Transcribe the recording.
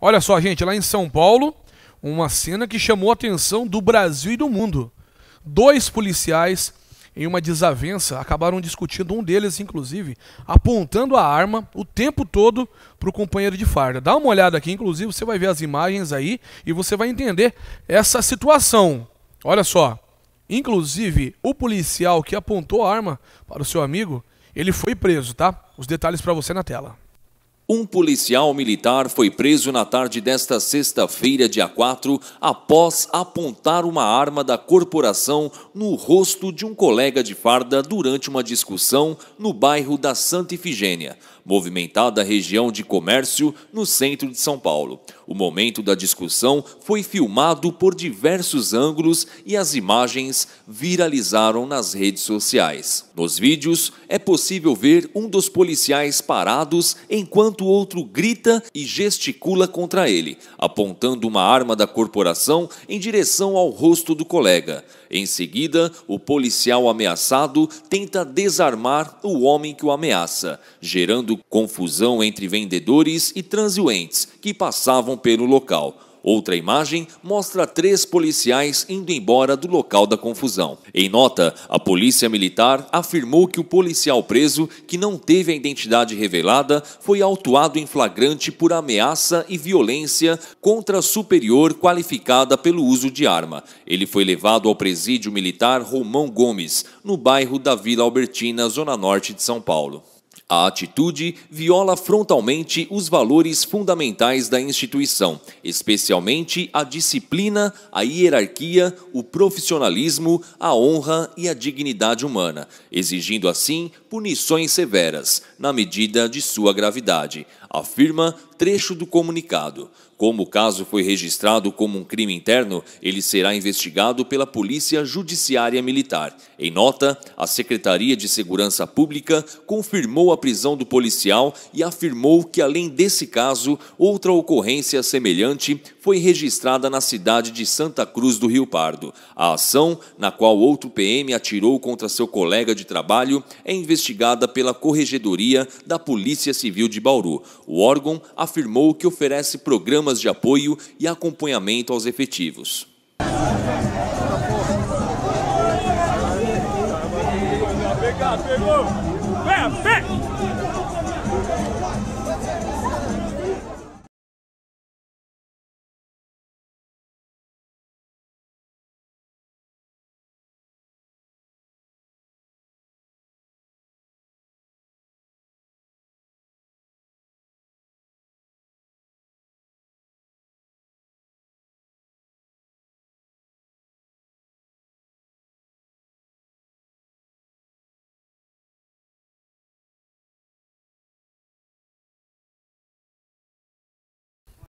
Olha só, gente, lá em São Paulo, uma cena que chamou a atenção do Brasil e do mundo. Dois policiais em uma desavença, acabaram discutindo, um deles, inclusive, apontando a arma o tempo todo para o companheiro de farda. Dá uma olhada aqui, inclusive, você vai ver as imagens aí e você vai entender essa situação. Olha só. Inclusive, o policial que apontou a arma para o seu amigo, ele foi preso, tá? Os detalhes para você na tela. Um policial militar foi preso na tarde desta sexta-feira, dia 4, após apontar uma arma da corporação no rosto de um colega de farda durante uma discussão no bairro da Santa Ifigênia, movimentada região de comércio no centro de São Paulo. O momento da discussão foi filmado por diversos ângulos e as imagens viralizaram nas redes sociais. Nos vídeos, é possível ver um dos policiais parados enquanto enquanto o outro grita e gesticula contra ele, apontando uma arma da corporação em direção ao rosto do colega. Em seguida, o policial ameaçado tenta desarmar o homem que o ameaça, gerando confusão entre vendedores e transeuntes que passavam pelo local. Outra imagem mostra três policiais indo embora do local da confusão. Em nota, a polícia militar afirmou que o policial preso, que não teve a identidade revelada, foi autuado em flagrante por ameaça e violência contra superior qualificada pelo uso de arma. Ele foi levado ao presídio militar Romão Gomes, no bairro da Vila Albertina, zona norte de São Paulo. A atitude viola frontalmente os valores fundamentais da instituição, especialmente a disciplina, a hierarquia, o profissionalismo, a honra e a dignidade humana, exigindo assim punições severas, na medida de sua gravidade afirma trecho do comunicado. Como o caso foi registrado como um crime interno, ele será investigado pela Polícia Judiciária Militar. Em nota, a Secretaria de Segurança Pública confirmou a prisão do policial e afirmou que, além desse caso, outra ocorrência semelhante foi registrada na cidade de Santa Cruz do Rio Pardo. A ação, na qual outro PM atirou contra seu colega de trabalho, é investigada pela Corregedoria da Polícia Civil de Bauru. O órgão afirmou que oferece programas de apoio e acompanhamento aos efetivos. Pegou, Pé, pé!